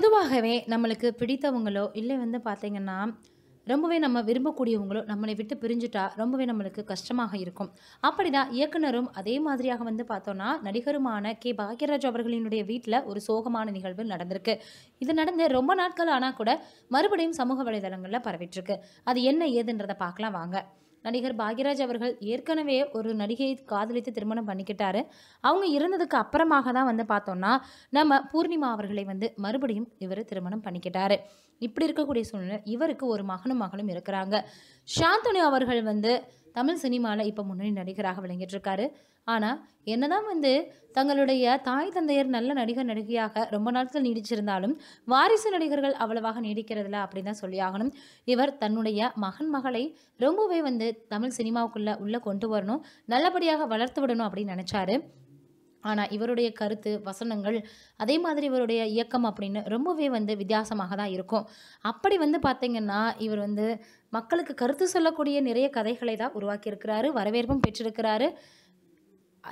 பொதுவாகவே நம்மளுக்கு பிடித்தவங்களோ இல்லை வந்து பார்த்திங்கன்னா ரொம்பவே நம்ம விரும்பக்கூடியவங்களோ நம்மளை விட்டு பிரிஞ்சுட்டா ரொம்பவே நம்மளுக்கு கஷ்டமாக இருக்கும் அப்படிதான் இயக்குனரும் அதே மாதிரியாக வந்து பார்த்தோன்னா நடிகருமான கே பாக்யராஜ் அவர்களினுடைய வீட்டில் ஒரு சோகமான நிகழ்வு நடந்திருக்கு இது நடந்து ரொம்ப நாட்கள் ஆனால் கூட மறுபடியும் சமூக வலைதளங்களில் பரவிட்டுருக்கு அது என்ன ஏதுன்றதை பார்க்கலாம் வாங்க நடிகர் பாக்யராஜ் அவர்கள் ஏற்கனவே ஒரு நடிகையை காதலித்து திருமணம் பண்ணிக்கிட்டாரு அவங்க இருந்ததுக்கு அப்புறமாக தான் வந்து பார்த்தோம்னா நம்ம பூர்ணிமா அவர்களை வந்து மறுபடியும் இவர் திருமணம் பண்ணிக்கிட்டாரு இப்படி இருக்கக்கூடிய சூழ்நிலை இவருக்கு ஒரு மகனும் மகளும் இருக்கிறாங்க சாந்தனு அவர்கள் வந்து தமிழ் சினிமாவில் இப்போ முன்னணி நடிகராக விளங்கிட்டுருக்காரு ஆனால் என்னதான் வந்து தங்களுடைய தாய் தந்தையர் நல்ல நடிகர் நடிகையாக ரொம்ப நாட்கள் நீடிச்சிருந்தாலும் வாரிசு நடிகர்கள் அவ்வளவாக நீடிக்கிறதில்ல அப்படின்னு தான் சொல்லி ஆகணும் இவர் தன்னுடைய மகன் மகளை ரொம்பவே வந்து தமிழ் சினிமாவுக்குள்ளே உள்ளே கொண்டு வரணும் நல்லபடியாக வளர்த்து விடணும் அப்படின்னு நினச்சாரு ஆனால் இவருடைய கருத்து வசனங்கள் அதே மாதிரி இவருடைய இயக்கம் அப்படின்னு ரொம்பவே வந்து வித்தியாசமாக தான் இருக்கும் அப்படி வந்து பார்த்திங்கன்னா இவர் வந்து மக்களுக்கு கருத்து சொல்லக்கூடிய நிறைய கதைகளை தான் உருவாக்கியிருக்கிறாரு வரவேற்பும் பெற்றிருக்கிறாரு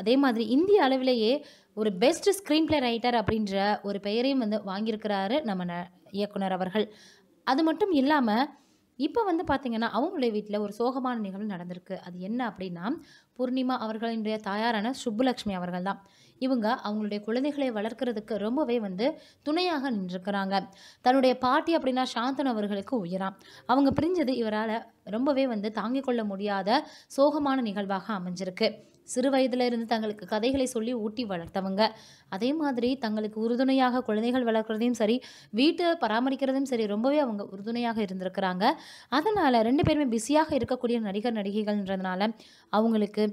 அதே மாதிரி இந்திய அளவிலேயே ஒரு பெஸ்ட் ஸ்க்ரீன் பிளே ரைட்டர் அப்படின்ற ஒரு பெயரையும் வந்து வாங்கியிருக்கிறாரு நம்ம ந இயக்குனர் அவர்கள் அது மட்டும் இல்லாமல் இப்போ வந்து பார்த்திங்கன்னா அவங்களுடைய வீட்டில் ஒரு சோகமான நிகழ்வு நடந்திருக்கு அது என்ன அப்படின்னா பூர்ணிமா அவர்களினுடைய தாயாரான சுப்புலக்ஷ்மி அவர்கள் தான் இவங்க அவங்களுடைய குழந்தைகளை வளர்க்கறதுக்கு ரொம்பவே வந்து துணையாக நின்றுக்கிறாங்க தன்னுடைய பாட்டி அப்படின்னா சாந்தன் அவர்களுக்கு உயராம் அவங்க பிரிஞ்சது இவரால் ரொம்பவே வந்து தாங்கிக் கொள்ள முடியாத சோகமான நிகழ்வாக அமைஞ்சிருக்கு சிறு வயதுல இருந்து தங்களுக்கு கதைகளை சொல்லி ஊட்டி வளர்த்தவங்க அதே மாதிரி தங்களுக்கு உறுதுணையாக குழந்தைகள் வளர்க்குறதையும் சரி வீட்டை பராமரிக்கிறதும் சரி ரொம்பவே அவங்க உறுதுணையாக இருந்திருக்கிறாங்க அதனால் ரெண்டு பேருமே பிஸியாக இருக்கக்கூடிய நடிகர் நடிகைகள்ன்றதுனால அவங்களுக்கு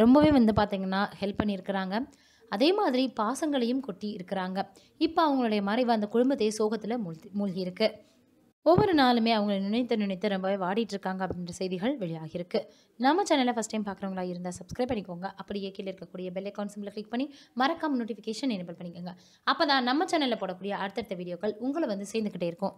ரொம்பவே வந்து பார்த்திங்கன்னா ஹெல்ப் பண்ணியிருக்கிறாங்க அதே மாதிரி பாசங்களையும் கொட்டி இருக்கிறாங்க இப்போ அவங்களுடைய மறைவு அந்த குடும்பத்தை சோகத்தில் மூழ்கி மூழ்கியிருக்கு ஒவ்வொரு நாளுமே அவங்கள நினைத்து நினைத்து ரொம்பவே வாடிட்டு இருக்காங்க அப்படின்ற செய்திகள் வெளியாகிருக்கு நம்ம சேனலை ஃபஸ்ட் டைம் பார்க்குறவங்களா இருந்தால் சப்ஸ்கிரைப் பண்ணிக்கோங்க அப்படியே கீழே இருக்கக்கூடிய பெல் ஐக்கான் சிம்பில் கிளிக் பண்ணி மறக்காம நோட்டிஃபிகேஷன் எனபிள் பண்ணிக்கோங்க அப்போ தான் நம்ம சேனலில் போடக்கூடிய அடுத்தடுத்த வீடியோக்கள் உங்களை வந்து சேர்ந்துக்கிட்டே இருக்கும்